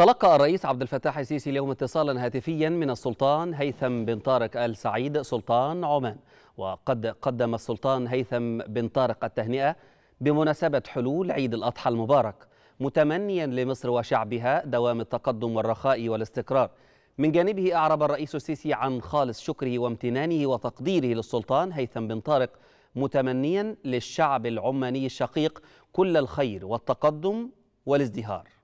تلقى الرئيس عبد الفتاح السيسي اليوم اتصالا هاتفيا من السلطان هيثم بن طارق ال سعيد سلطان عمان وقد قدم السلطان هيثم بن طارق التهنئه بمناسبه حلول عيد الاضحى المبارك متمنيا لمصر وشعبها دوام التقدم والرخاء والاستقرار من جانبه اعرب الرئيس السيسي عن خالص شكره وامتنانه وتقديره للسلطان هيثم بن طارق متمنيا للشعب العماني الشقيق كل الخير والتقدم والازدهار